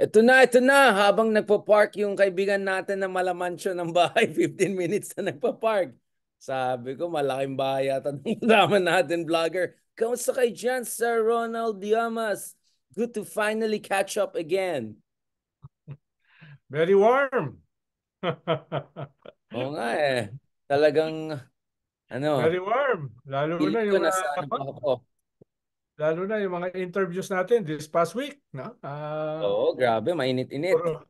Ito na, ito na. Habang nagpa-park yung kaibigan natin na malaman siya ng bahay, 15 minutes na nagpa-park. Sabi ko, malaking bahay at ang laman natin, vlogger. Kamusta kay dyan, Sir Ronald Diamas? Good to finally catch up again. Very warm. Oo nga eh. Talagang, ano. Very warm. Lalo na yung... Ko na ah, sana ako. Lalo na yung mga interviews natin this past week. No? Uh, Oo, oh, grabe. Mainit-init. Puro,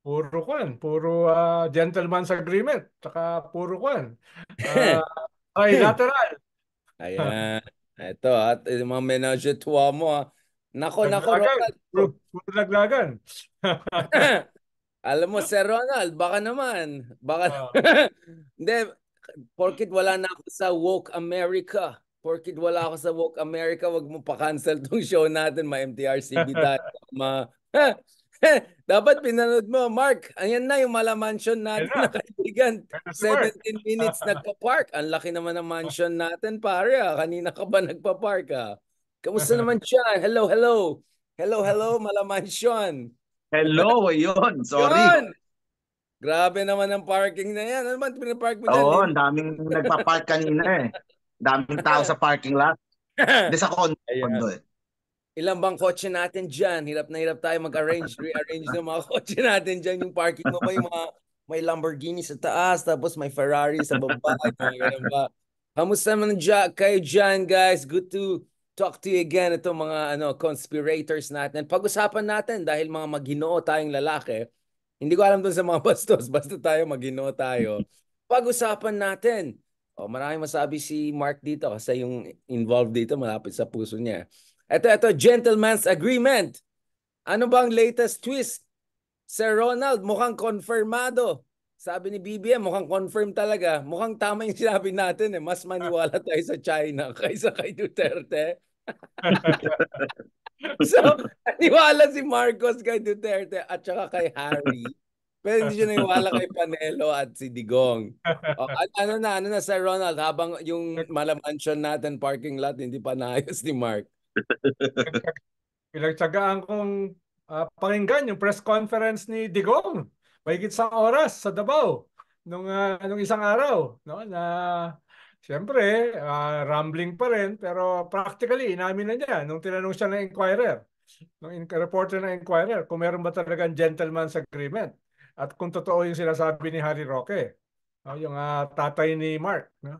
puro kwan. Puro uh, gentleman's agreement. saka puro kwan. Uh, ah, lateral. Ayan. Ito, at yung mga menage tuwa mo. Ha. Nako, nako, Ronald. Puro, puro laglagan. Alam mo, Sir Ronald, baka naman. Baka, uh, hindi, porkit wala na ako sa woke America. Porkit wala ako sa Walk America, wag mo pa-cancel tong show natin. Ma MTRCB tayo. Ma... Dapat pinanood mo, Mark. Ayan na yung mala mansion natin na kaibigan. 17 minutes nagpa-park. Ang laki naman ng mansion natin, pare. Ah. Kanina ka ba nagpa-park? Ah? Kamusta naman siya? Hello, hello. Hello, hello, mala mansion. Hello, ayun. Sorry. Yun! Grabe naman ang parking na yan. Ano man pinapark mo Oo, dyan? Oo, eh. ang daming nagpa-park kanina eh. Daming tao sa parking lot. Hindi sa condo. condo eh. Ilan bang kotse natin dyan? Hirap na hirap tayo mag-arrange, rearrange ng mga kotse natin dyan. Yung parking mo ba yung mga may Lamborghini sa taas, tapos may Ferrari sa baba. ganun ba? Kamusta man dyan, kayo dyan, guys? Good to talk to you again. Ito mga ano, conspirators natin. Pag-usapan natin dahil mga maginoo tayong lalaki. Hindi ko alam doon sa mga bastos. Basta tayo maginoo tayo. Pag-usapan natin Oh, maraming masabi si Mark dito kasi yung involved dito malapit sa puso niya. Ito, ito, gentleman's agreement. Ano bang latest twist? Sir Ronald, mukhang konfirmado. Sabi ni BBM, mukhang confirm talaga. Mukhang tama yung sinabi natin. Eh. Mas maniwala tayo sa China kaysa kay Duterte. so, aniwala si Marcos kay Duterte at saka kay Harry. Pero hindi siya naniwala kay Panelo at si Digong. O, ano na, ano na Sir Ronald, habang yung malamansion natin parking lot, hindi pa naayos ni Mark. Pinagtsagaan kong uh, pakinggan yung press conference ni Digong. Mahigit sa oras sa Davao nung, uh, nung isang araw. No? Na Siyempre, uh, rambling pa rin, pero practically, inamin na niya nung tinanong siya ng inquirer, nung in- reporter ng inquirer, kung meron ba talagang gentleman's agreement. At kung totoo yung sinasabi ni Harry Roque, no, yung uh, tatay ni Mark. No?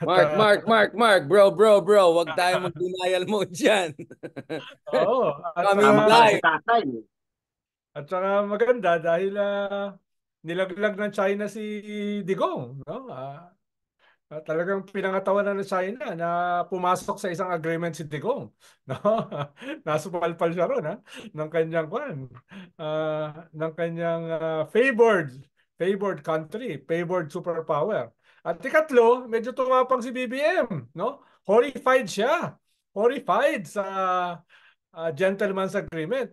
Mark, ah, Mark, Mark, Mark, bro, bro, bro, wag tayo mag-denial mo dyan. Oo. At, Kami uh, live. Tatay. At saka maganda dahil uh, nilaglag ng China si Digong. No? Uh, at ah, talagang pinangatawanan ng China na pumasok sa isang agreement si Digong. No? Nasupalpal siya ron ha? ng kanyang kwan, uh, ng kanyang uh, favored favored country, favored superpower. At ikatlo, medyo tumapang si BBM, no? Horrified siya. Horrified sa uh, gentleman's agreement.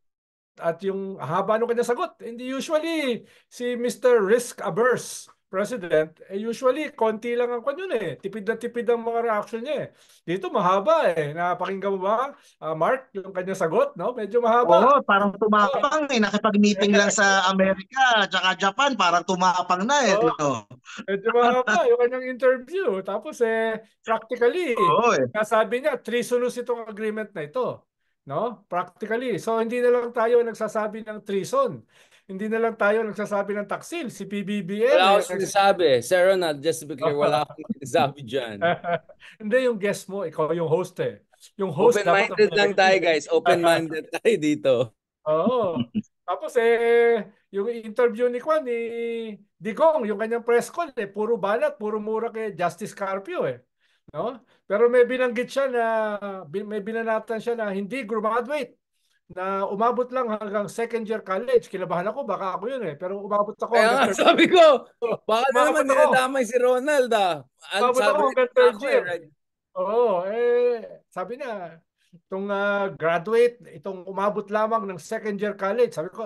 At yung haba ng kanya sagot, hindi usually si Mr. Risk Averse president, eh, usually, konti lang ang kanyon eh. Tipid na tipid ang mga reaction niya eh. Dito, mahaba eh. Napakinggan mo ba, uh, Mark, yung kanya sagot, no? Medyo mahaba. Oo, parang tumapang eh. Nakipag-meeting lang sa Amerika, tsaka Japan, parang tumapang na eh. Oo, oh, medyo mahaba eh. yung kanyang interview. Tapos eh, practically, Oo, eh. nasabi niya, treasonous itong agreement na ito. No? Practically. So hindi na lang tayo nagsasabi ng treason hindi na lang tayo nagsasabi ng taksil. Si PBBM. Wala eh. akong sinasabi. Eh. Sarah, not just to be clear, wala akong sinasabi dyan. hindi, yung guest mo, ikaw yung host eh. Yung host Open-minded lang tayo guys. Open-minded tayo dito. Oo. Tapos eh, yung interview ni Kwan, ni Digong, yung kanyang press call, eh, puro balat, puro mura kay Justice Carpio eh. No? Pero may binanggit siya na, may binanatan siya na hindi graduate na umabot lang hanggang second year college. Kinabahan ako, baka ako yun eh. Pero umabot ako. Kaya nga, sabi ko, baka naman dinadamay eh, si Ronald ah. Al- umabot ako hanggang third eh, year. Eh, right? eh, sabi na, itong uh, graduate, itong umabot lamang ng second year college. Sabi ko,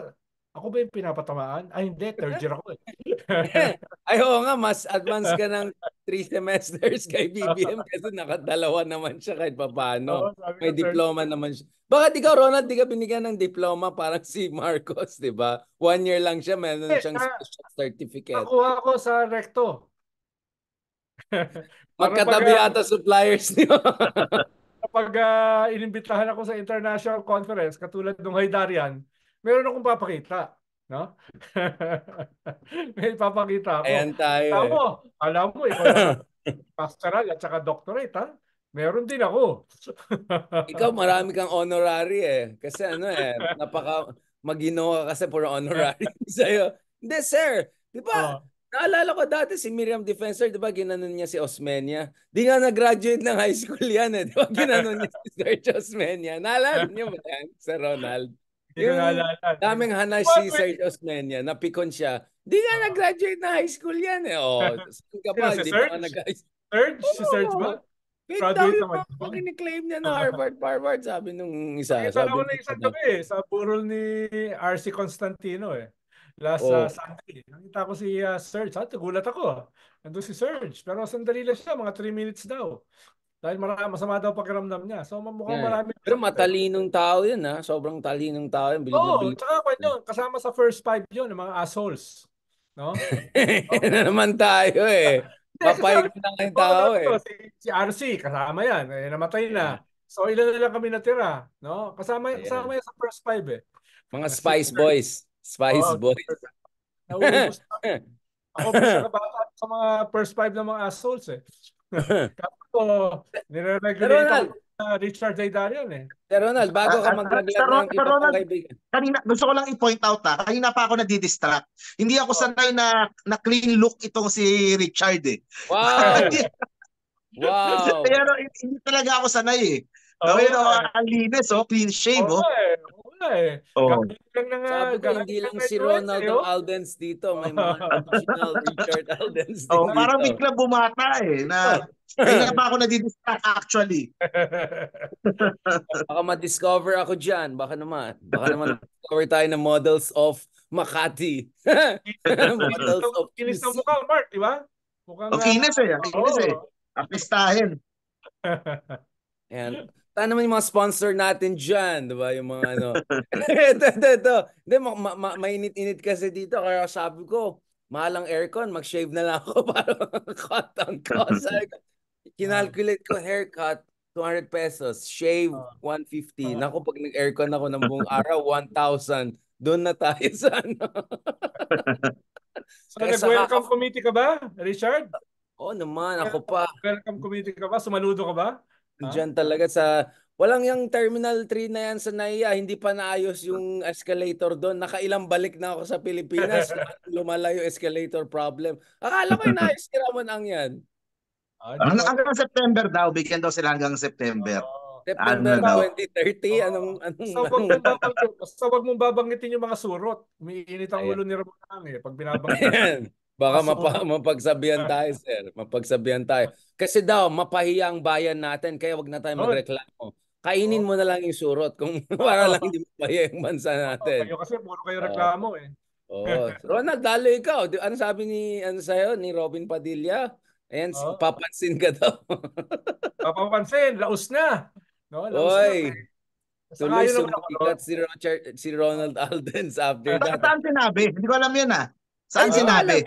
ako ba yung pinapatamaan? Ay, hindi. Third year ako eh. Ay, oo nga. Mas advance ka ng three semesters kay BBM kasi nakadalawa naman siya kahit paano. May diploma naman siya. Bakit ikaw, Ronald, di ka binigyan ng diploma parang si Marcos, di ba? One year lang siya, meron eh, siyang ah, special certificate. Ako ako sa recto. Magkatabi ah, ata suppliers niyo. kapag uh, inimbitahan ako sa international conference, katulad nung Haydarian, meron akong papakita. No? May papakita ako. Ayan tayo. Alam eh. mo, eh. alam mo, ikaw pastoral at saka doctorate, ha? Meron din ako. Ikaw marami kang honorary eh. Kasi ano eh, napaka maginawa kasi puro honorary sa'yo. Hindi sir, di ba? Oh. Naalala ko dati si Miriam Defensor, di ba ginanon niya si Osmeña? Di nga nag-graduate ng high school yan eh. Di ba ginanon niya si Sergio Osmeña? Naalala niyo ba yan, Sir Ronald? Hindi Daming hanay si Serge Osmeña, napikon siya. Hindi na uh, ah. nag-graduate na high school yan eh. Oh, saan ka pa? Hindi si pa nag-high Serge? Si Serge ba? Graduate naman. Pag claim niya na Harvard, Harvard, sabi nung isa. Ay, sabi na isang gabi eh, sa burol ni R.C. Constantino eh. Last oh. uh, Sunday. Nakita ko si uh, Serge. Ha, gulat ako. Nandun si Serge. Pero sandali lang siya, mga 3 minutes daw. Dahil marami, masama daw pakiramdam niya. So mukhang yeah. marami. Pero matalinong tao yun ha. Sobrang talinong tao yun. Oo, oh, tsaka kwan yun. Kasama sa first five yun, ng mga assholes. No? okay. Ano na naman tayo eh. Papay na ng tao eh. Si, si RC, kasama yan. Eh, namatay na. So ilan na lang kami natira. No? Kasama, yeah. kasama yan sa first five eh. Mga Spice Boys. Spice oh, Boys. Nauubos na. Ako pa sa mga first five ng mga assholes eh. Tapos ko, nire-regulate ako uh, Richard Zaydarian eh. Sir Ronald, bago ka ah, ah, mag-regular ng ibang kaibigan. Kanina, gusto ko lang i-point out ha, ah, kanina pa ako nadidistract. Hindi ako oh. sanay na, na clean look itong si Richard eh. Wow! wow! Pero hindi talaga ako sanay eh. Oh, Gawin okay. ang linis, oh, clean shave, oh. oh eh. Oh. Lang na nga, ah, Sabi ko, hindi lang si Ronald ang eh, oh. Aldens dito. May mga original Richard Aldens oh, dito. Oh, parang bigla bumata eh. Na, kaya pa ako nadidistract actually. Baka ma-discover ako dyan. Baka naman. Baka naman discover tayo ng models of Makati. models of Kinis na mukha, Mark, di ba? Mukhang, okay na siya. Okay eh. na siya. Eh. Apistahin. Ayan. Tama naman yung mga sponsor natin dyan, di ba? Yung mga ano. ito, ito, ito. Hindi, ma- ma- mainit-init kasi dito. Kaya sabi ko, mahal ang aircon, mag-shave na lang ako para cut ang cost. Kinalculate ko haircut, 200 pesos. Shave, 150. Naku, pag nag-aircon ako ng buong araw, 1,000. Doon na tayo sa ano. so, nag-welcome committee ka ba, Richard? Oo oh, naman, ako pa. Welcome committee ka ba? Sumaludo ka ba? Huh? Ah. Diyan talaga sa Walang yung Terminal 3 na yan sa NAIA, hindi pa naayos yung escalator doon. Nakailang balik na ako sa Pilipinas, lumala yung escalator problem. Akala ko inaayos ni Ramon ang yan. Ano, hanggang September daw, bigyan daw sila hanggang September. Ah. September ano 2030, oh. anong, anong, ano? so, wag mong babanggitin, yung mga surot. Umiinit ang ulo ni Ramon ang eh, pag binabanggit. Baka mapa- mapagsabihan tayo, sir. Mapagsabihan tayo. Kasi daw, mapahiya ang bayan natin, kaya wag na tayo magreklamo. Kainin mo na lang yung surot kung para lang hindi mapahiya yung bansa natin. Kayo kasi puro kayo reklamo eh. Oh, Ronald, dalo ikaw. Ano sabi ni ano sa'yo, ni Robin Padilla? Ayan, oh. papansin ka daw. papansin, laos na. No, laos Oy. na. Eh. Tuloy sumikat si, Roger, si Ronald Alden after that. Bakit ang sinabi? Hindi ko alam yun ah. Saan oh, sinabi?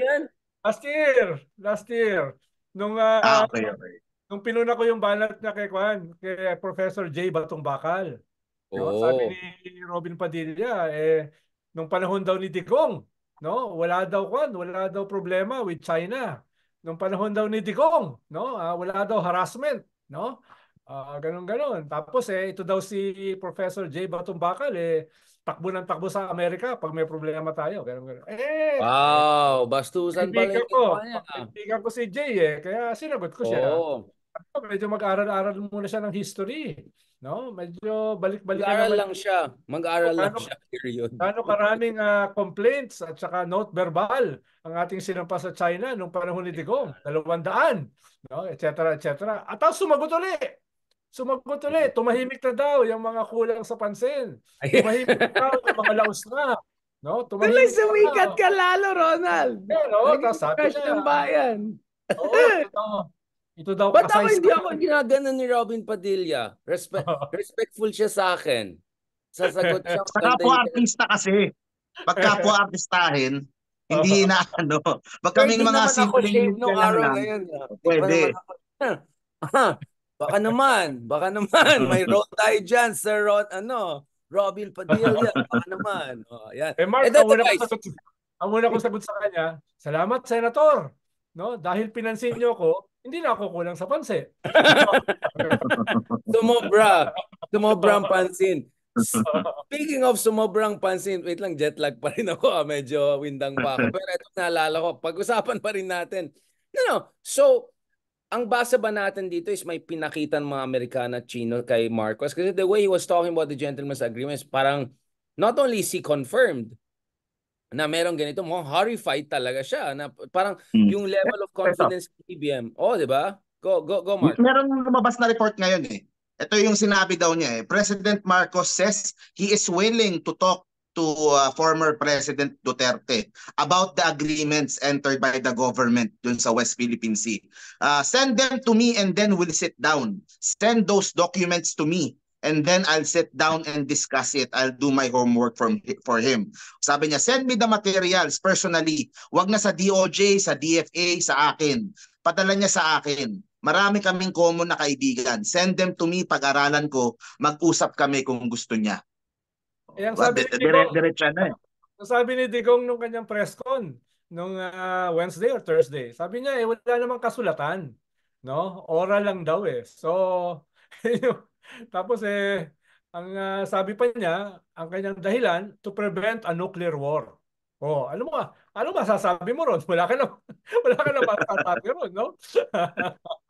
Last year. Last year. Nung, uh, ah, okay, okay. Nung pinuna ko yung banat na kay Kwan, kay Professor J. Batong Bakal. Oh. No? Sabi ni Robin Padilla, eh, nung panahon daw ni Digong, no, wala daw Kwan, wala daw problema with China. Nung panahon daw ni Digong, no, uh, wala daw harassment, no? Uh, ganun ganon Tapos eh ito daw si Professor J Batong Bakal eh takbo ng takbo sa Amerika pag may problema tayo. Ganun, ganun. Eh, wow, bastusan pala ito. Ko, kaibigan ko si Jay eh, kaya sinagot ko oh. siya. At medyo mag-aral-aral muna siya ng history. No? Medyo balik-balik mag-aral naman. lang siya. Mag-aral lang siya. Period. Ano karaming uh, complaints at saka note verbal ang ating sinampas sa China nung panahon ni Digong. Dalawang daan. No? Et cetera, et cetera. At ang sumagot ulit. Sumagot ulit, tumahimik na daw yung mga kulang sa pansin. Tumahimik na daw yung mga laos na. No? Tumahimik Tuloy sumikat ka lalo, Ronald. Yeah, no? Tapos sabi niya. ng bayan. Oo, oh, ito daw Ba't ako hindi ako ginagano ni Robin Padilla? Respe- respectful siya sa akin. Sasagot siya. Saka po artista kasi. Pagka po artistahin, hindi na ano. Pag kaming mga simple. no araw na ah. Pwede. Baka naman, baka naman. May road tayo dyan, Sir Ron, ano, Robin Padilla. Baka naman. Oh, yan. Eh Mark, And ang muna, sagot, ang muna kong sagot sa kanya, salamat, Senator. No? Dahil pinansin niyo ko, hindi na ako kulang sa pansin. sumobra. Sumobra ang pansin. Speaking of sumobrang pansin, wait lang, jet lag pa rin ako. Ah. Medyo windang pa ako. Pero ito naalala ko, pag-usapan pa rin natin. No, no. So, ang basa ba natin dito is may pinakita ng mga Amerikana at Chino kay Marcos kasi the way he was talking about the gentleman's agreement is parang not only si confirmed na merong ganito mo horrified talaga siya na parang hmm. yung level of confidence ng PBM e oh di ba go go go Mark meron lumabas na report ngayon eh ito yung sinabi daw niya eh President Marcos says he is willing to talk to uh, former President Duterte about the agreements entered by the government dun sa West Philippine Sea. Uh, send them to me and then we'll sit down. Send those documents to me and then I'll sit down and discuss it. I'll do my homework from for him. Sabi niya, send me the materials personally. Huwag na sa DOJ, sa DFA, sa akin. Padala niya sa akin. Marami kaming common na kaibigan. Send them to me, pag-aralan ko, mag-usap kami kung gusto niya. Eh, ang sabi ni Digong, diretso na eh. Ang sabi ni Digong nung kanyang press con nung uh, Wednesday or Thursday, sabi niya eh wala namang kasulatan, no? Oral lang daw eh. So tapos eh ang uh, sabi pa niya, ang kanyang dahilan to prevent a nuclear war. Oh, ano mo? Ano masasabi mo ron? Wala ka na wala ka na masasabi ron, no?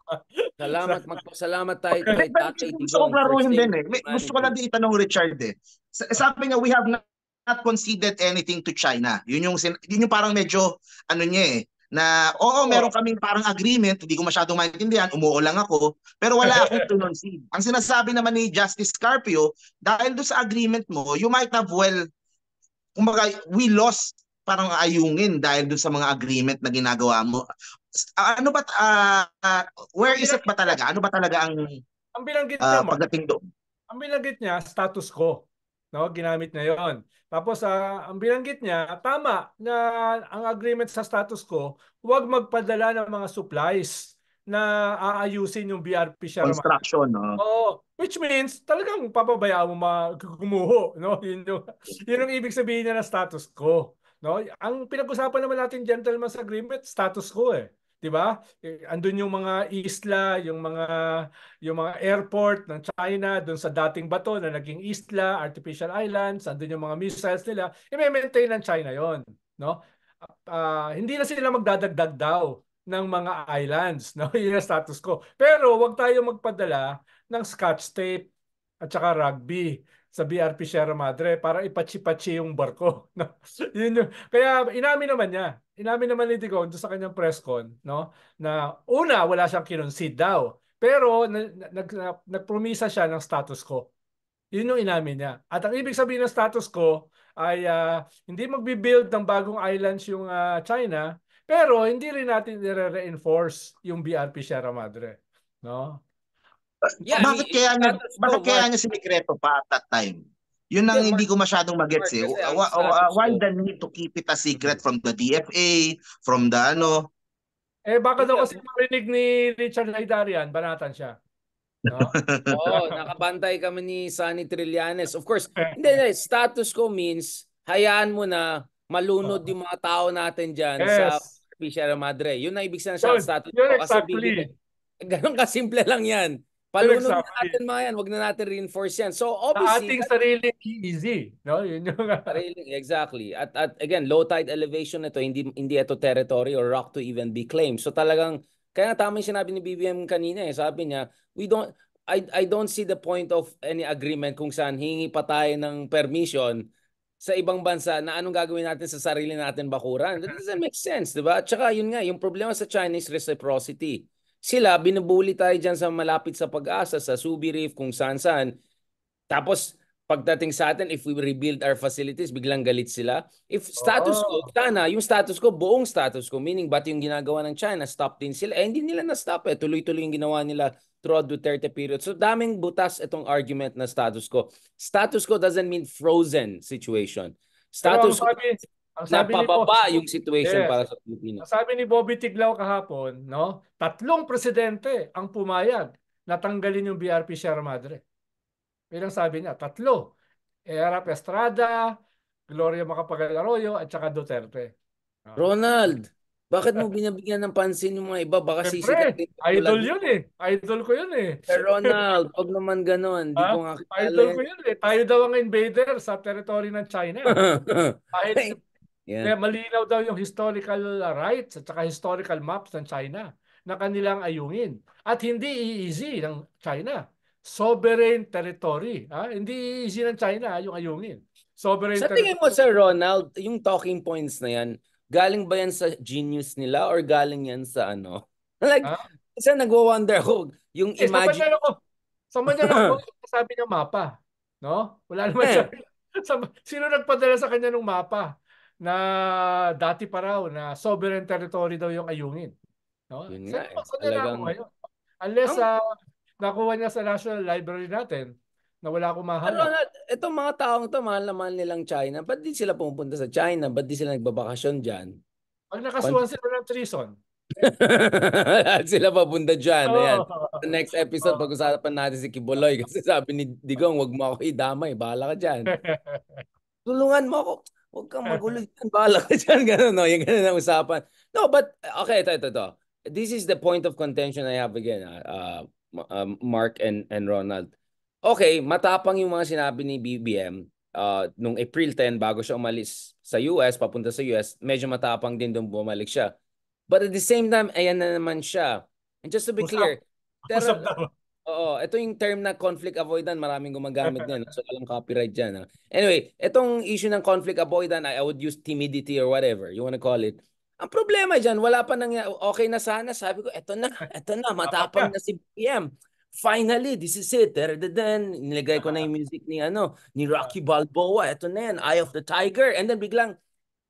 Salamat, magpasalamat tayo kay Tatay Digong. Gusto ko klaruhin din eh. Gusto ko lang din itanong Richard eh. Sabi niya, we have not, not conceded anything to China. Yun yung, yun yung parang medyo, ano niya eh, na oo, meron kaming parang agreement, hindi ko masyadong maintindihan, umuo lang ako, pero wala akong tunonsid. Ang sinasabi naman ni Justice Carpio, dahil do sa agreement mo, you might have well, kumbaga, we lost parang ayungin dahil dun sa mga agreement na ginagawa mo. Ah, ano ba, uh, where is it ba talaga? Ano ba talaga ang, ang binanggit uh, niya, pagdating doon? Ang binanggit niya, status ko. No, ginamit na yon. Tapos uh, ang binanggit niya, tama na ang agreement sa status ko, huwag magpadala ng mga supplies na aayusin yung BRP siya. Construction, no? Oo. Oh, which means, talagang papabayaan mo gumuho, no? Yun yung, yun yung ibig sabihin niya ng status ko. No? Ang pinag-usapan naman natin gentleman's agreement, status quo eh. 'Di ba? Eh, andun yung mga isla, yung mga yung mga airport ng China doon sa dating bato na naging isla, artificial islands, andun yung mga missiles nila. I-maintain eh, ng China 'yon, no? Uh, hindi na sila magdadagdag daw ng mga islands, no? Yun status ko. Pero wag tayo magpadala ng scotch tape at saka rugby sa BRP Sierra Madre para ipachi yung barko. No? Yun yung, kaya inamin naman niya. Inamin naman ni Digong sa kanyang press con no? na una, wala siyang kinonsid daw. Pero nag, nagpromisa siya ng status ko. Yun yung inamin niya. At ang ibig sabihin ng status ko ay uh, hindi magbibuild ng bagong islands yung uh, China, pero hindi rin natin nire-reinforce yung BRP Sierra Madre. No? Yeah, bakit kaya niya, bakit kaya much. niya sinikreto pa at that time? Yun ang hindi ko masyadong magets eh. Ah, why, the need to keep it a secret from the DFA, from the ano? Eh baka daw kasi marinig ni Richard Haidarian, banatan siya. No? Oo, nakabantay kami ni Sunny Trillanes. Of course, eh. hindi, hindi, status ko means hayaan mo na malunod yung mga tao natin dyan yes. sa Fisher Madre. Yun ang ibig sabihin sa status ko. Exactly. Kasi, ganun kasimple lang yan. Palunod na natin mga yan. Huwag na natin reinforce yan. So obviously... Sa ating sarili, easy. No? Yun yung... sarili, exactly. At, at again, low tide elevation ito. Hindi, hindi ito territory or rock to even be claimed. So talagang, kaya nga tama yung sinabi ni BBM kanina eh. Sabi niya, we don't, I, I don't see the point of any agreement kung saan hingi pa tayo ng permission sa ibang bansa na anong gagawin natin sa sarili natin bakuran. That doesn't make sense, di ba? At saka yun nga, yung problema sa Chinese reciprocity sila, binubuli tayo dyan sa malapit sa pag-asa, sa Subi Reef, kung saan-saan. Tapos, pagdating sa atin, if we rebuild our facilities, biglang galit sila. If status oh. ko, sana, yung status quo, buong status quo, meaning ba't yung ginagawa ng China, stop din sila. Eh, hindi nila na-stop eh. Tuloy-tuloy yung ginawa nila throughout Duterte period. So, daming butas itong argument na status quo. Status quo doesn't mean frozen situation. Status quo... Ang sabi napababa ni Bob, yung situation yes. para sa Pilipinas. Ang sabi ni Bobby Tiglaw kahapon, no? Tatlong presidente ang pumayag na tanggalin yung BRP Sierra Madre. Ilang sabi niya? Tatlo. Erap eh, Estrada, Gloria Macapagal Arroyo, at saka Duterte. No? Ah. Ronald, bakit mo binabigyan ng pansin yung mga iba? Baka sisikat. Idol yun eh. Idol ko yun eh. Pero eh, Ronald, huwag naman ganon. Hindi ko nga Idol ko yun eh. Tayo daw ang invader sa territory ng China. Eh. Kahit Yeah. Kaya malinaw daw yung historical uh, rights at saka historical maps ng China na kanilang ayungin. At hindi easy ng China. Sovereign territory. Ha? Hindi easy ng China yung ayungin. Sovereign sa tingin mo, Sir Ronald, yung talking points na yan, galing ba yan sa genius nila or galing yan sa ano? Like, huh? Ah. isa nagwa-wonder ako, yung eh, imagine... Sa Manila ako, ako sabi ng mapa. No? Wala naman eh. siya. Sino nagpadala sa kanya ng mapa? na dati pa raw na sovereign territory daw yung ayungin. No? Yun so, nga, so, eh, talagang... Unless oh. uh, nakuha niya sa National Library natin, na wala akong mahanap. Pero itong mga taong to, mahal naman nilang China. Ba't di sila pumunta sa China? Ba't di sila nagbabakasyon dyan? Pag nakasuhan sila ng treason. sila papunta dyan. Oh. Ayan. Sa next episode, oh. pag-usapan natin si Kiboloy. Kasi sabi ni Digong, wag mo ako idamay. Bahala ka dyan. Tulungan mo ako. Huwag kang magulo dyan, bala ka dyan, ganun, no? Yung ganun ang usapan. No, but, okay, ito, ito, ito. This is the point of contention I have again, uh, uh, Mark and, and Ronald. Okay, matapang yung mga sinabi ni BBM uh, nung April 10 bago siya umalis sa US, papunta sa US, medyo matapang din doon bumalik siya. But at the same time, ayan na naman siya. And just to be Usap. clear, there, Usap Oo, ito yung term na conflict avoidant, maraming gumagamit nun. So, walang copyright dyan. Ha? Anyway, itong issue ng conflict avoidant, I would use timidity or whatever you want to call it. Ang problema dyan, wala pa nang, okay na sana, sabi ko, eto na, eto na, matapang na si BM. Finally, this is it. Then, nilagay ko na yung music ni, ano, ni Rocky Balboa. Eto na yan, Eye of the Tiger. And then biglang,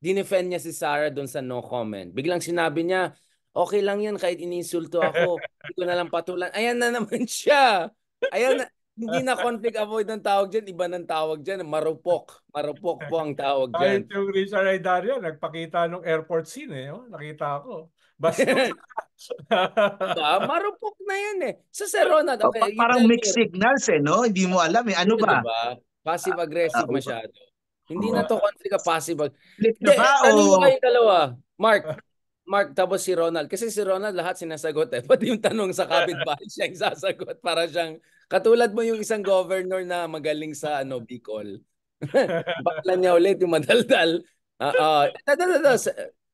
dinefend niya si Sarah doon sa no comment. Biglang sinabi niya, Okay lang yan kahit iniinsulto ako. Hindi ko na lang patulan. Ayan na naman siya. Ayan na. Hindi na conflict avoid ang tawag dyan. Iba ng tawag dyan. Marupok. Marupok po ang tawag dyan. Kahit yung Richard Aydario, nagpakita nung airport scene eh. Oh, nakita ako. Basta. diba? Marupok na yan eh. Sa so, Sir Ronald. Oh, okay, oh, parang mixed signals eh, no? Hindi mo alam eh. Ano ba? Diba? Passive-aggressive ah, masyado. Hindi na to conflict ah, passive. Flip na ba? Tanong o... ko dalawa. Mark, Mark tapos si Ronald. Kasi si Ronald lahat sinasagot eh. Pati yung tanong sa kapitbahay siya yung sasagot. Para siyang, katulad mo yung isang governor na magaling sa ano, Bicol. Bakla niya ulit yung madaldal. Uh, uh,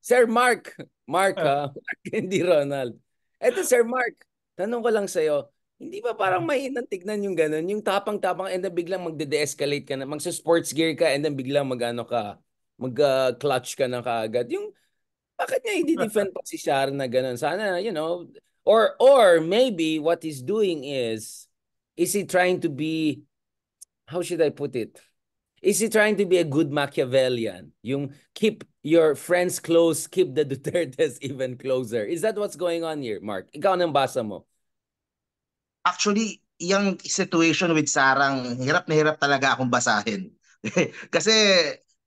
Sir Mark. Mark, uh, Mark, hindi Ronald. Eto Sir Mark, tanong ko lang sa iyo Hindi ba parang mahinang tignan yung ganun? Yung tapang-tapang and then biglang magde-escalate ka na. Magsa-sports gear ka and then biglang magano ka. Mag-clutch ah, ka na kaagad. Yung bakit niya i-defend pa si Shar na ganun? Sana, you know, or or maybe what he's doing is, is he trying to be, how should I put it? Is he trying to be a good Machiavellian? Yung keep your friends close, keep the Dutertes even closer. Is that what's going on here, Mark? Ikaw nang basa mo. Actually, yung situation with Sarang, hirap na hirap talaga akong basahin. Kasi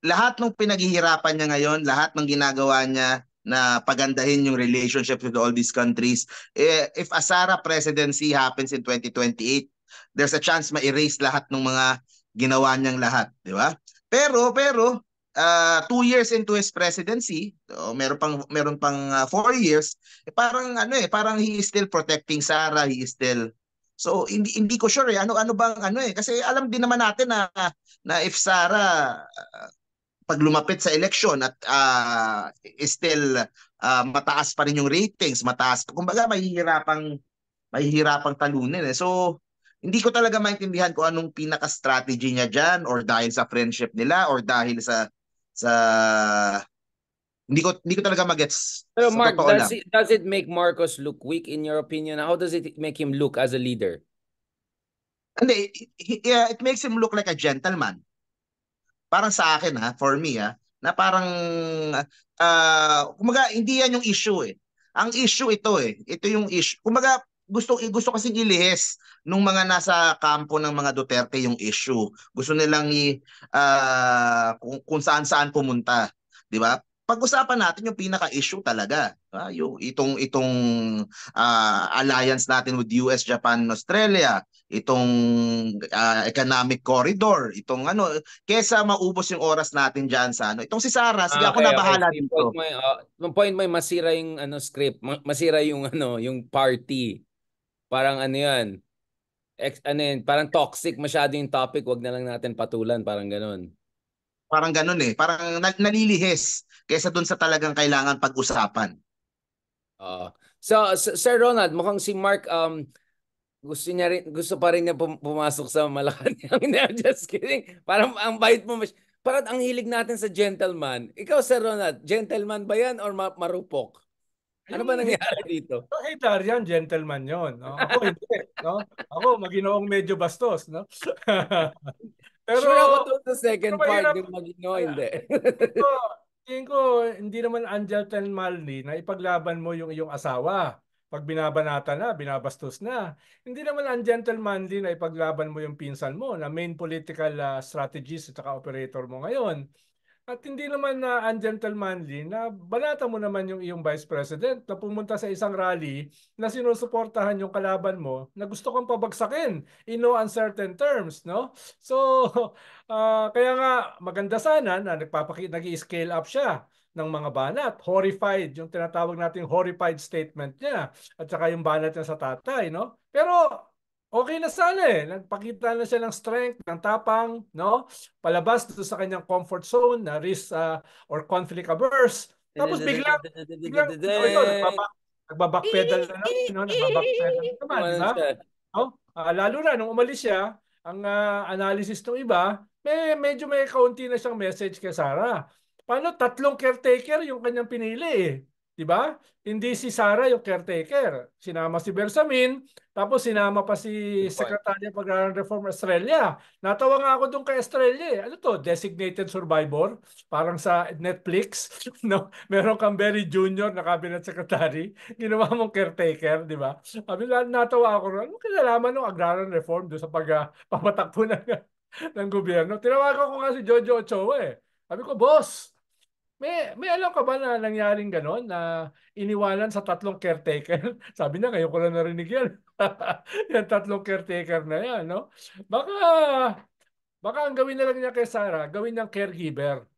lahat ng pinaghihirapan niya ngayon, lahat ng ginagawa niya na pagandahin yung relationship with all these countries, eh, if Asara presidency happens in 2028, there's a chance ma-erase lahat ng mga ginawa niyang lahat, di ba? Pero, pero, uh, two years into his presidency, so meron pang meron pang uh, four years, eh, parang ano eh, parang he is still protecting Sara, he is still So hindi hindi ko sure eh ano ano bang ano eh kasi alam din naman natin na na if Sara pag lumapit sa eleksyon at uh, still uh, mataas pa rin yung ratings, mataas. pa. Kumbaga mahihirapang mahihirapang talunin eh. So hindi ko talaga maintindihan kung anong pinaka-strategy niya diyan or dahil sa friendship nila or dahil sa sa hindi ko hindi ko talaga magets. Pero so, Mark, does lang. it, does it make Marcos look weak in your opinion? How does it make him look as a leader? Hindi, yeah, it makes him look like a gentleman parang sa akin ha, for me ha, na parang uh, ah, kumaga hindi yan yung issue eh. Ang issue ito eh. Ito yung issue. Kumaga gusto gusto kasi ilihis nung mga nasa kampo ng mga Duterte yung issue. Gusto nilang i, uh, kung, kung saan-saan pumunta, 'di ba? pag-usapan natin yung pinaka-issue talaga. Uh, yung itong itong uh, alliance natin with US, Japan, and Australia, itong uh, economic corridor, itong ano, kesa maubos yung oras natin diyan sa ano. Itong si Sara, sige ah, okay, ako na bahala okay. dito. Point may, uh, point may masira yung ano script, masira yung ano, yung party. Parang ano 'yan. Ex, ano yan, parang toxic masyado yung topic, wag na lang natin patulan, parang ganoon. Parang ganun eh. Parang nalilihis kaysa dun sa talagang kailangan pag-usapan. Uh, so, Sir Ronald, mukhang si Mark um, gusto niya rin, gusto pa rin niya pumasok sa Malacanang. I'm just kidding. Parang ang bait mo. Mas- parang ang hilig natin sa gentleman. Ikaw, Sir Ronald, gentleman ba yan or ma- marupok? Ano ba hmm. nangyari dito? So, hey, Tarian, gentleman yon. No? Ako hindi. No? Ako, maginoong medyo bastos. No? Pero, sure ako to the second pero part yung Magino, hindi. Tingin ko, hindi naman Angel Ten unjustly na ipaglaban mo yung iyong asawa pag binabanata na, binabastos na. Hindi naman ungentlemanly na ipaglaban mo yung pinsan mo na main political uh, strategist at operator mo ngayon. At hindi naman na ungentlemanly na balata mo naman yung iyong vice president na pumunta sa isang rally na sinusuportahan yung kalaban mo na gusto kong pabagsakin in no uncertain terms, no? So, uh, kaya nga maganda sana na nagpapakita, nag-scale up siya ng mga banat. Horrified, yung tinatawag nating horrified statement niya. At saka yung banat niya sa tatay, no? Pero okay na sana eh. Nagpakita na siya ng strength, ng tapang, no? Palabas doon sa kanyang comfort zone na risk uh, ah, or conflict averse. Tapos eh, biglang, biglang, oh, ito, nagbabackpedal na naman, no? Nagbabackpedal na naman, di ba? No? Uh, lalo na, nung umalis siya, ang uh, analysis ng iba, may, medyo may kaunti na siyang message kay Sarah. Paano? Tatlong caretaker yung kanyang pinili eh. 'di ba? Hindi si Sara yung caretaker. Sinama si Bersamin, tapos sinama pa si Secretary Agrarian Reform Australia. Natawa nga ako doon kay Australia. Eh. Ano to? Designated survivor, parang sa Netflix, no? Meron kang very junior na cabinet secretary, ginawa mong caretaker, 'di ba? Sabi natawa ako noon. Ano kinalaman ng Agrarian Reform doon sa pag uh, papatakbo ng ng gobyerno? Tinawagan ko nga si Jojo Ochoa eh. Sabi ko, "Boss, may, may alam ka ba na nangyaring gano'n na iniwanan sa tatlong caretaker? Sabi na, ngayon ko lang narinig yan. yung tatlong caretaker na yan, no? Baka, baka ang gawin na lang niya kay Sarah, gawin ng caregiver,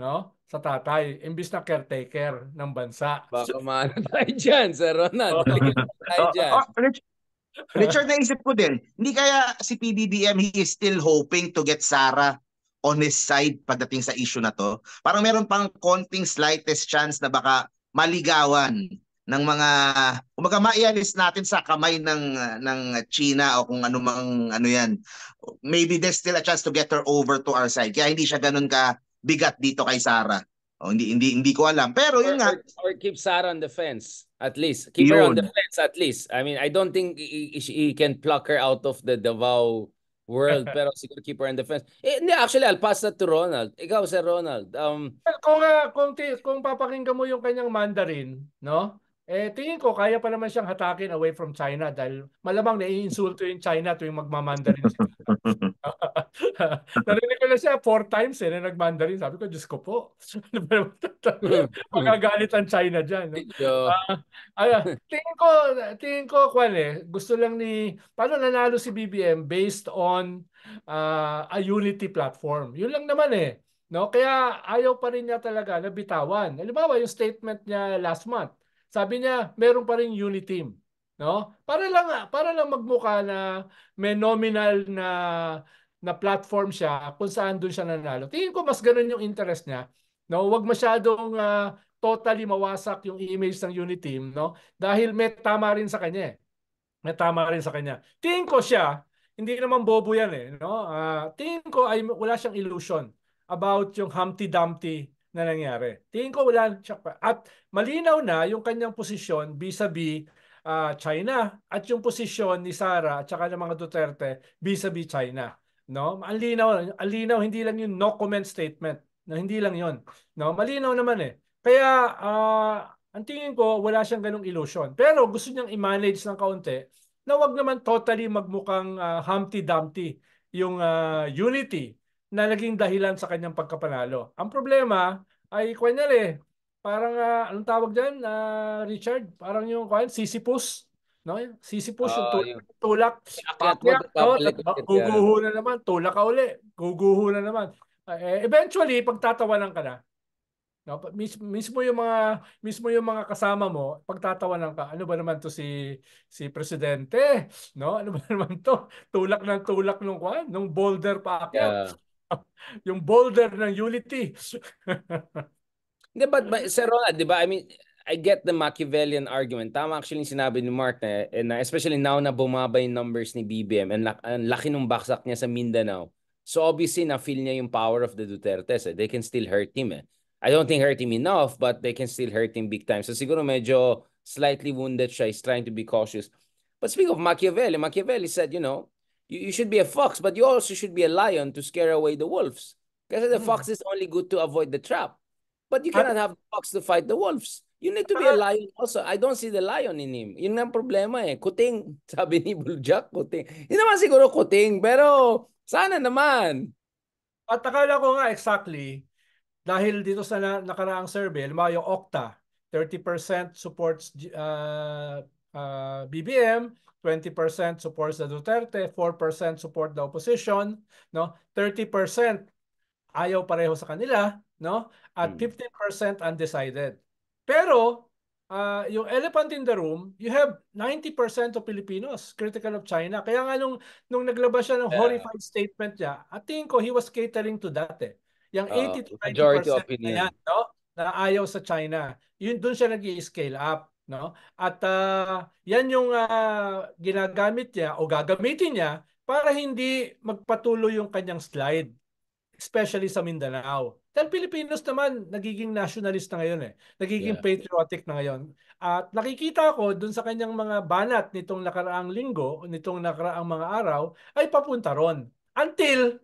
no? Sa tatay, imbis na caretaker ng bansa. Baka maano tayo dyan, Sir Ronan. tayo dyan. Oh, oh, Richard, Richard, naisip ko din, hindi kaya si PBBM, he is still hoping to get Sarah on his side pagdating sa issue na to. Parang meron pang konting slightest chance na baka maligawan ng mga umaga maialis natin sa kamay ng ng China o kung anumang ano yan maybe there's still a chance to get her over to our side kaya hindi siya ganun ka bigat dito kay Sara o hindi hindi hindi ko alam pero yun nga or, or keep Sara on the fence at least keep yun. her on the fence at least I mean I don't think he, he can pluck her out of the Davao world pero siguro keeper and defense. Eh, hindi, actually, I'll pass that to Ronald. Ikaw, Sir Ronald. Um, well, kung, uh, kung, kung papakinggan mo yung kanyang Mandarin, no? Eh, tingin ko, kaya pa naman siyang hatakin away from China dahil malamang naiinsulto yung China tuwing magmamandarin siya. Narinig ko na siya four times eh, na nagmandarin. Sabi ko, Diyos ko po. Ano Magagalit ang China dyan. No? Uh, ayan, tingin ko, tingin ko, kwan eh, gusto lang ni, paano nanalo si BBM based on uh, a unity platform. Yun lang naman eh. No? Kaya ayaw pa rin niya talaga na bitawan. Halimbawa, yung statement niya last month, sabi niya, meron pa rin team. No? Para lang para lang magmukha na may nominal na na platform siya kung saan doon siya nanalo. Tingin ko mas ganun yung interest niya. No, wag masyadong uh, totally mawasak yung image ng team, no? Dahil may tama rin sa kanya. Eh. May tama rin sa kanya. Tingin ko siya, hindi naman bobo yan eh, no? Uh, tingin ko ay wala siyang illusion about yung Humpty Dumpty na nangyari. Tingin ko wala siya pa. At malinaw na yung kanyang posisyon vis-a-vis uh, China at yung posisyon ni Sara at saka ng mga Duterte vis-a-vis China. No? Malinaw, malinaw hindi lang yung no comment statement. No, hindi lang 'yon. No, malinaw naman eh. Kaya uh, ang tingin ko wala siyang ganung illusion. Pero gusto niyang i-manage ng kaunti na wag naman totally magmukhang uh, Humpty Dumpty yung uh, unity na naging dahilan sa kanyang pagkapanalo. Ang problema ay Kuya eh, parang uh, anong tawag diyan uh, ah, Richard? Parang yung kwen, sisipus, no? Sisipus uh, yung tulak, yung... tulak paakyat, no? Guguho na naman, tulak ka uli, guguho na naman. Uh, eventually pagtatawanan ka na. No, Mis mismo yung mga mismo yung mga kasama mo, pagtatawanan ka. Ano ba naman 'to si si presidente? No, ano ba naman 'to? Tulak ng tulak nung kwan, nung boulder pa akyat. Yeah. yung boulder ng unity. Hindi, but, but Sir Ronald, di ba? I mean, I get the Machiavellian argument. Tama actually yung sinabi ni Mark na, eh, and especially now na bumaba yung numbers ni BBM and ang laki ng baksak niya sa Mindanao. So obviously na feel niya yung power of the Dutertes. Eh. They can still hurt him. Eh. I don't think hurt him enough but they can still hurt him big time. So siguro medyo slightly wounded siya. He's trying to be cautious. But speak of Machiavelli, Machiavelli said, you know, you, you should be a fox, but you also should be a lion to scare away the wolves. Because the mm. fox is only good to avoid the trap. But you ah. cannot have the fox to fight the wolves. You need to be a ah. lion also. I don't see the lion in him. Yun ang problema eh. Kuting, sabi ni Buljak, kuting. Hindi naman siguro kuting, pero sana naman. At akala ko nga exactly, dahil dito sa na, nakaraang survey, lumayo yung Okta, 30% supports uh, ah, uh, BBM, 20% supports the Duterte, 4% support the opposition, no? 30% ayaw pareho sa kanila, no? At 15% hmm. undecided. Pero uh, yung elephant in the room, you have 90% of Filipinos critical of China. Kaya nga nung, nung naglabas siya ng yeah. statement niya, I think ko he was catering to that eh. Yung uh, ah, 80 to 90% na yan, no? na ayaw sa China. Yun doon siya nag scale up no? At uh, 'yan yung uh, ginagamit niya o gagamitin niya para hindi magpatuloy yung kanyang slide especially sa Mindanao. Dahil Pilipinos naman nagiging nationalist na ngayon eh. Nagiging yeah. patriotic na ngayon. At nakikita ko doon sa kanyang mga banat nitong nakaraang linggo, nitong nakaraang mga araw ay papunta ron until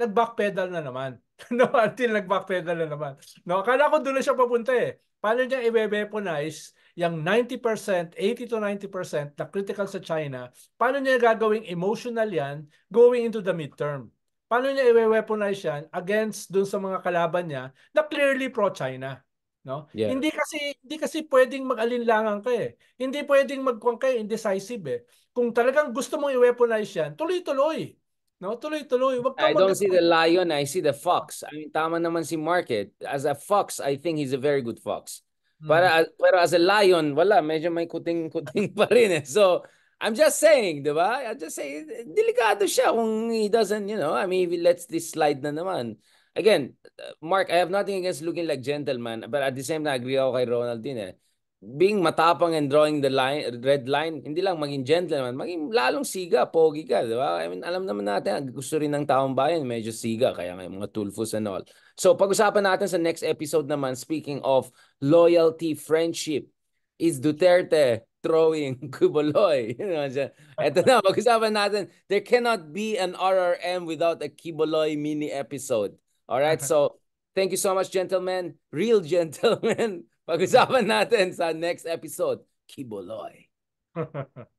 nag-backpedal na naman. no, until nag-backpedal na naman. No, akala ko doon na siya papunta eh. Paano niya i-weaponize yung 90%, 80 to 90% na critical sa China, paano niya gagawing emotional yan going into the midterm? Paano niya i-weaponize yan against dun sa mga kalaban niya na clearly pro-China? No? Yeah. Hindi kasi hindi kasi pwedeng mag-alinlangan ka eh. Hindi pwedeng magkuwang ka eh, indecisive eh. Kung talagang gusto mong i-weaponize yan, tuloy-tuloy. No, tuloy-tuloy. Wag I don't see the lion, I see the fox. I mean, tama naman si Market. As a fox, I think he's a very good fox. Para, hmm. Pero as a lion, wala. Medyo may kuting-kuting pa rin eh. So, I'm just saying, di ba? I'm just saying, delikado siya kung he doesn't, you know, I mean, he lets this slide na naman. Again, Mark, I have nothing against looking like gentleman, but at the same time, agree ako kay Ronald din eh being matapang and drawing the line, red line, hindi lang maging gentleman, maging lalong siga, pogi ka, di ba? I mean, alam naman natin, ah, gusto rin ng taong bayan, medyo siga, kaya nga mga tulfos and all. So, pag-usapan natin sa next episode naman, speaking of loyalty, friendship, is Duterte throwing kiboloy? Ito na, pag-usapan natin, there cannot be an RRM without a kiboloy mini episode. All right, so thank you so much, gentlemen. Real gentlemen. Pag-usapan natin sa next episode, Kiboloy.